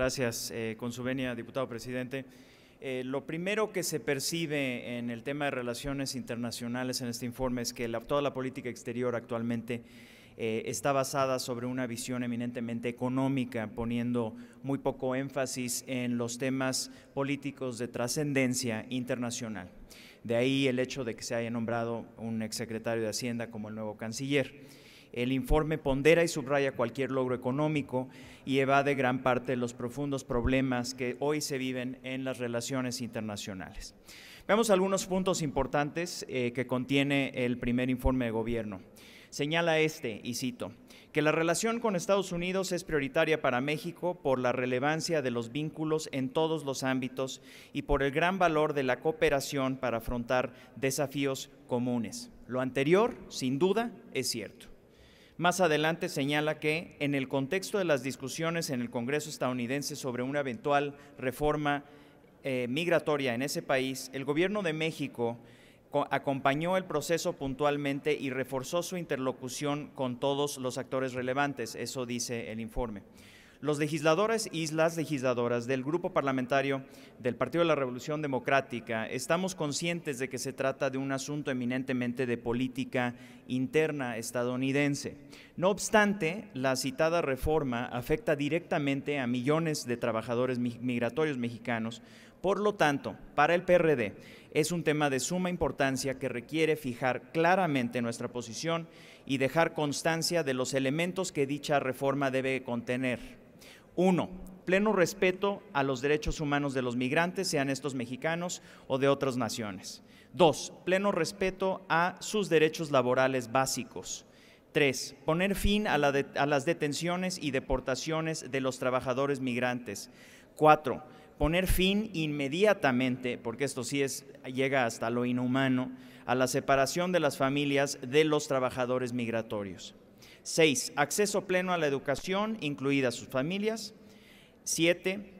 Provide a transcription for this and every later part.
gracias, eh, con su venia, diputado presidente. Eh, lo primero que se percibe en el tema de relaciones internacionales en este informe es que toda la política exterior actualmente eh, está basada sobre una visión eminentemente económica, poniendo muy poco énfasis en los temas políticos de trascendencia internacional. De ahí el hecho de que se haya nombrado un exsecretario de Hacienda como el nuevo canciller. El informe pondera y subraya cualquier logro económico y evade gran parte de los profundos problemas que hoy se viven en las relaciones internacionales. Vemos algunos puntos importantes eh, que contiene el primer informe de gobierno. Señala este, y cito, que la relación con Estados Unidos es prioritaria para México por la relevancia de los vínculos en todos los ámbitos y por el gran valor de la cooperación para afrontar desafíos comunes. Lo anterior, sin duda, es cierto. Más adelante señala que, en el contexto de las discusiones en el Congreso estadounidense sobre una eventual reforma eh, migratoria en ese país, el gobierno de México acompañó el proceso puntualmente y reforzó su interlocución con todos los actores relevantes, eso dice el informe los legisladores y las legisladoras del grupo parlamentario del Partido de la Revolución Democrática estamos conscientes de que se trata de un asunto eminentemente de política interna estadounidense. No obstante, la citada reforma afecta directamente a millones de trabajadores migratorios mexicanos. Por lo tanto, para el PRD es un tema de suma importancia que requiere fijar claramente nuestra posición y dejar constancia de los elementos que dicha reforma debe contener. Uno, pleno respeto a los derechos humanos de los migrantes, sean estos mexicanos o de otras naciones. Dos, pleno respeto a sus derechos laborales básicos. Tres, poner fin a, las detenciones y deportaciones de los trabajadores migrantes. Cuatro, poner fin inmediatamente, porque esto sí es, llega hasta lo inhumano, a la separación de las familias de los trabajadores migratorios. Seis, Acceso pleno a la educación, incluidas sus familias. Siete,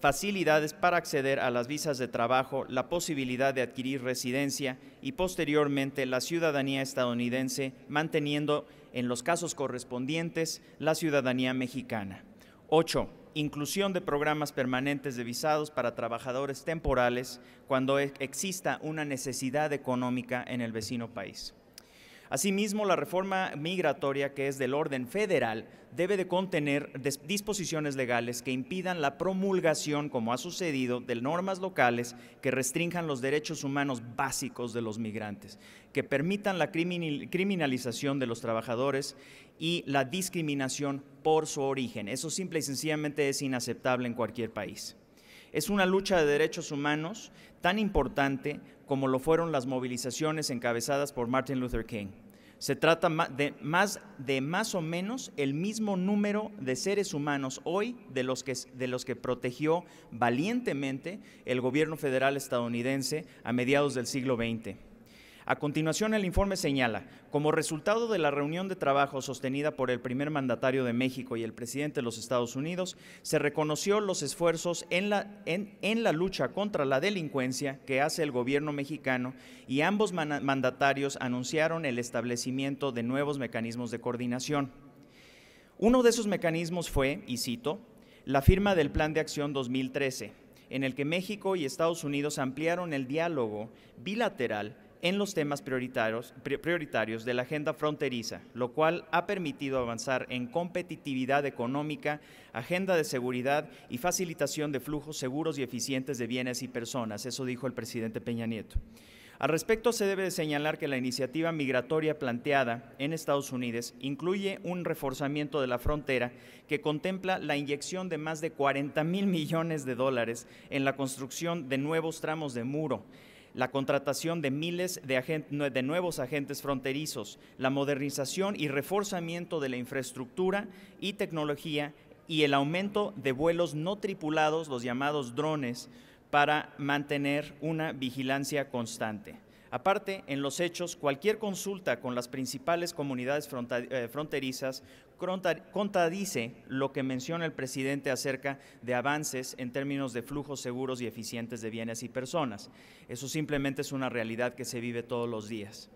facilidades para acceder a las visas de trabajo, la posibilidad de adquirir residencia y posteriormente la ciudadanía estadounidense, manteniendo en los casos correspondientes la ciudadanía mexicana. Ocho, Inclusión de programas permanentes de visados para trabajadores temporales cuando e-, exista una necesidad económica en el vecino país. Asimismo, la reforma migratoria, que es del orden federal, debe de contener disposiciones legales que impidan la promulgación, como ha sucedido, de normas locales que restrinjan los derechos humanos básicos de los migrantes, que permitan la criminalización de los trabajadores y la discriminación por su origen. Eso simple y sencillamente es inaceptable en cualquier país. Es una lucha de derechos humanos tan importante como lo fueron las movilizaciones encabezadas por Martin Luther King. Se trata de más, de más o menos el mismo número de seres humanos hoy de los, que, de los que protegió valientemente el gobierno federal estadounidense a mediados del siglo XX. A continuación, el informe señala, como resultado de la reunión de trabajo sostenida por el primer mandatario de México y el presidente de los Estados Unidos, se reconoció los esfuerzos en la, en, la lucha contra la delincuencia que hace el gobierno mexicano y ambos mandatarios anunciaron el establecimiento de nuevos mecanismos de coordinación. Uno de esos mecanismos fue, y cito, la firma del Plan de Acción 2013, en el que México y Estados Unidos ampliaron el diálogo bilateral en los temas prioritarios, prioritarios de la agenda fronteriza, lo cual ha permitido avanzar en competitividad económica, agenda de seguridad y facilitación de flujos seguros y eficientes de bienes y personas. Eso dijo el presidente Peña Nieto. Al respecto, se debe señalar que la iniciativa migratoria planteada en Estados Unidos incluye un reforzamiento de la frontera que contempla la inyección de más de 40 mil millones de dólares en la construcción de nuevos tramos de muro la contratación de miles de, nuevos agentes fronterizos, la modernización y reforzamiento de la infraestructura y tecnología y el aumento de vuelos no tripulados, los llamados drones, para mantener una vigilancia constante. Aparte, en los hechos, cualquier consulta con las principales comunidades eh, fronterizas contradice lo que menciona el presidente acerca de avances en términos de flujos seguros y eficientes de bienes y personas. Eso simplemente es una realidad que se vive todos los días.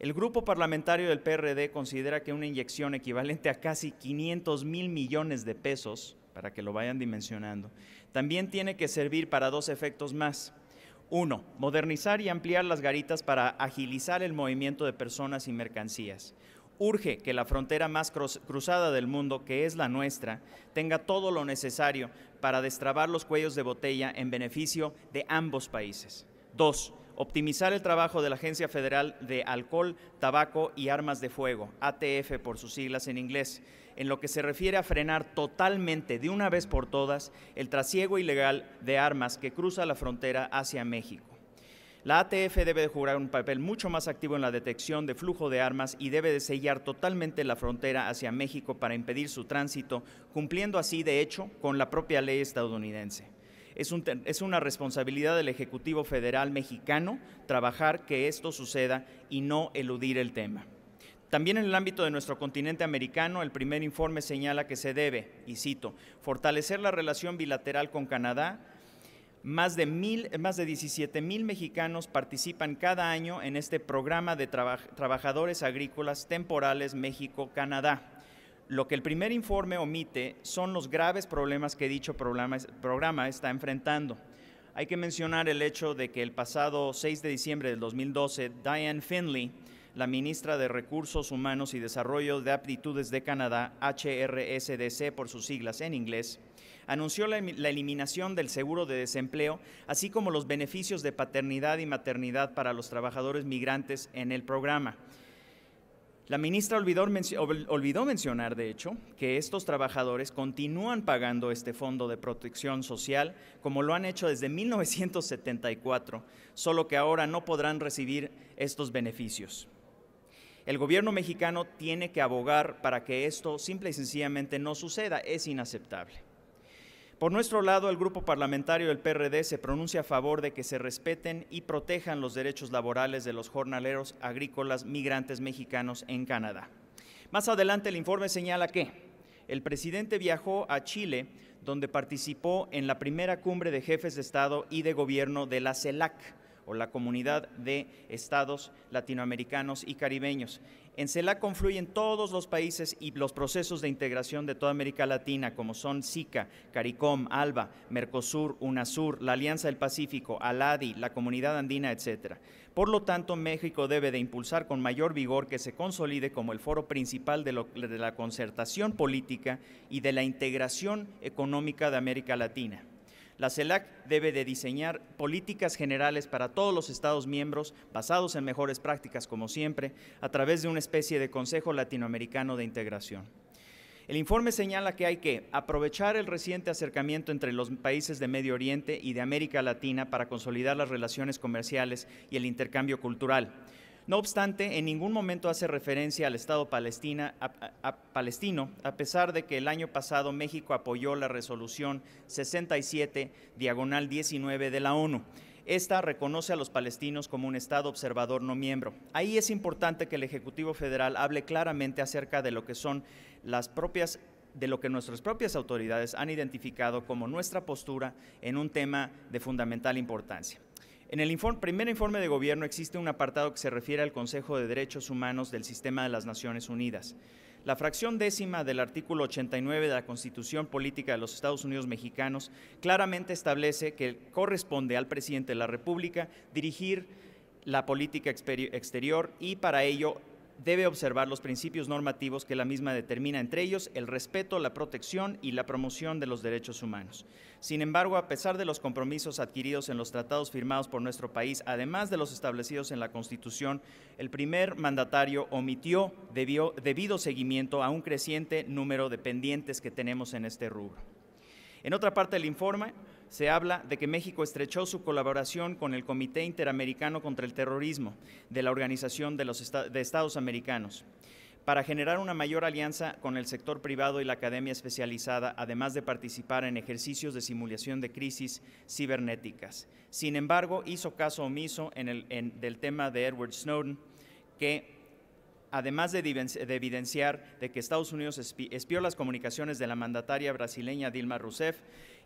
El grupo parlamentario del PRD considera que una inyección equivalente a casi 500 mil millones de pesos, para que lo vayan dimensionando, también tiene que servir para dos efectos más. 1. modernizar y ampliar las garitas para agilizar el movimiento de personas y mercancías. Urge que la frontera más cruzada del mundo, que es la nuestra, tenga todo lo necesario para destrabar los cuellos de botella en beneficio de ambos países. 2 optimizar el trabajo de la Agencia Federal de Alcohol, Tabaco y Armas de Fuego, ATF por sus siglas en inglés, en lo que se refiere a frenar totalmente, de una vez por todas, el trasiego ilegal de armas que cruza la frontera hacia México. La ATF debe jugar un papel mucho más activo en la detección de flujo de armas y debe de sellar totalmente la frontera hacia México para impedir su tránsito, cumpliendo así, de hecho, con la propia ley estadounidense. Es, una responsabilidad del Ejecutivo Federal mexicano trabajar que esto suceda y no eludir el tema. También en el ámbito de nuestro continente americano, el primer informe señala que se debe, y cito, fortalecer la relación bilateral con Canadá. Más de, mil, más de mil mexicanos participan cada año en este programa de trabajadores agrícolas temporales México-Canadá lo que el primer informe omite son los graves problemas que dicho programa, está enfrentando. Hay que mencionar el hecho de que el pasado 6 de diciembre del 2012, Diane Finley, la ministra de Recursos Humanos y Desarrollo de Aptitudes de Canadá, HRSDC por sus siglas en inglés, anunció la, eliminación del seguro de desempleo, así como los beneficios de paternidad y maternidad para los trabajadores migrantes en el programa. La ministra olvidó, mencionar, de hecho, que estos trabajadores continúan pagando este fondo de protección social como lo han hecho desde 1974, solo que ahora no podrán recibir estos beneficios. El gobierno mexicano tiene que abogar para que esto simple y sencillamente no suceda, es inaceptable. Por nuestro lado, el grupo parlamentario del PRD se pronuncia a favor de que se respeten y protejan los derechos laborales de los jornaleros agrícolas migrantes mexicanos en Canadá. Más adelante el informe señala que el presidente viajó a Chile, donde participó en la primera cumbre de jefes de Estado y de Gobierno de la CELAC, o la Comunidad de Estados Latinoamericanos y Caribeños, en CELAC confluyen todos los países y los procesos de integración de toda América Latina, como son SICA, CARICOM, ALBA, MERCOSUR, UNASUR, la Alianza del Pacífico, ALADI, la Comunidad Andina, etc. Por lo tanto, México debe de impulsar con mayor vigor que se consolide como el foro principal de la concertación política y de la integración económica de América Latina. La CELAC debe de diseñar políticas generales para todos los Estados miembros basados en mejores prácticas, como siempre, a través de una especie de Consejo Latinoamericano de Integración. El informe señala que hay que aprovechar el reciente acercamiento entre los países de Medio Oriente y de América Latina para consolidar las relaciones comerciales y el intercambio cultural no obstante, en ningún momento hace referencia al Estado Palestina, palestino, a pesar de que el año pasado México apoyó la resolución 67, diagonal 19 de la ONU. Esta reconoce a los palestinos como un Estado observador no miembro. Ahí es importante que el Ejecutivo Federal hable claramente acerca de lo que son las propias de lo que nuestras propias autoridades han identificado como nuestra postura en un tema de fundamental importancia. En el primer informe de gobierno existe un apartado que se refiere al Consejo de Derechos Humanos del Sistema de las Naciones Unidas. La fracción décima del artículo 89 de la Constitución Política de los Estados Unidos Mexicanos claramente establece que corresponde al presidente de la República dirigir la política exterior y para ello debe observar los principios normativos que la misma determina, entre ellos el respeto, la protección y la promoción de los derechos humanos. Sin embargo, a pesar de los compromisos adquiridos en los tratados firmados por nuestro país, además de los establecidos en la Constitución, el primer mandatario omitió debió, debido seguimiento a un creciente número de pendientes que tenemos en este rubro. En otra parte del informe, se habla de que México estrechó su colaboración con el Comité Interamericano contra el Terrorismo de la Organización de, los de Estados Americanos para generar una mayor alianza con el sector privado y la academia especializada, además de participar en ejercicios de simulación de crisis cibernéticas. Sin embargo, hizo caso omiso en el, del tema de Edward Snowden, que además de evidenciar de que Estados Unidos espió las comunicaciones de la mandataria brasileña Dilma Rousseff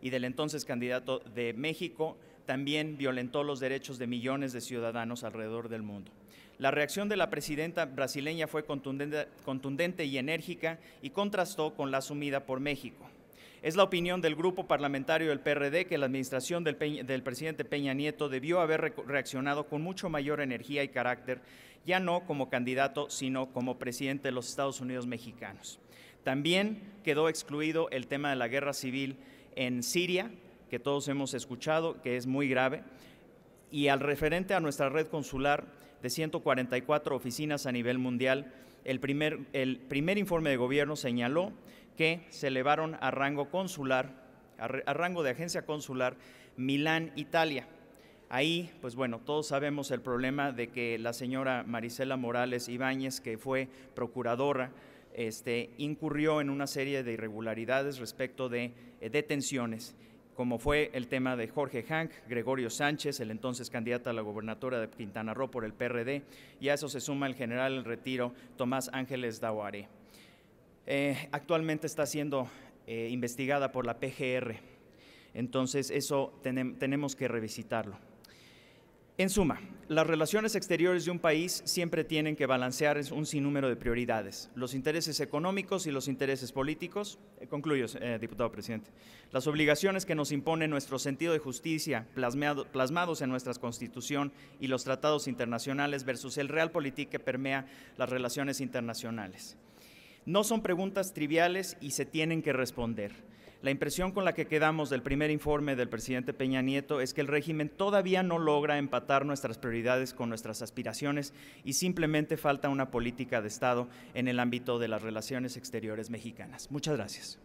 y del entonces candidato de México, también violentó los derechos de millones de ciudadanos alrededor del mundo. La reacción de la presidenta brasileña fue contundente, contundente y enérgica y contrastó con la asumida por México. Es la opinión del grupo parlamentario del PRD que la administración del, presidente Peña Nieto debió haber reaccionado con mucho mayor energía y carácter, ya no como candidato, sino como presidente de los Estados Unidos mexicanos. También quedó excluido el tema de la guerra civil en Siria, que todos hemos escuchado, que es muy grave, y al referente a nuestra red consular de 144 oficinas a nivel mundial, el primer, el primer informe de gobierno señaló que se elevaron a rango consular, a, rango de agencia consular Milán, Italia. Ahí, pues bueno, todos sabemos el problema de que la señora Marisela Morales Ibáñez, que fue procuradora, este, incurrió en una serie de irregularidades respecto de eh, detenciones, como fue el tema de Jorge Hank, Gregorio Sánchez, el entonces candidato a la gobernadora de Quintana Roo por el PRD, y a eso se suma el general en retiro Tomás Ángeles Dauaré. Eh, actualmente está siendo eh, investigada por la PGR. Entonces, eso tenemos que revisitarlo. En suma, las relaciones exteriores de un país siempre tienen que balancear un sinnúmero de prioridades, los intereses económicos y los intereses políticos. Eh, concluyo, diputado presidente. Las obligaciones que nos impone nuestro sentido de justicia, plasmados en nuestra constitución y los tratados internacionales versus el real que permea las relaciones internacionales. No son preguntas triviales y se tienen que responder. La impresión con la que quedamos del primer informe del presidente Peña Nieto es que el régimen todavía no logra empatar nuestras prioridades con nuestras aspiraciones y simplemente falta una política de Estado en el ámbito de las relaciones exteriores mexicanas. Muchas gracias.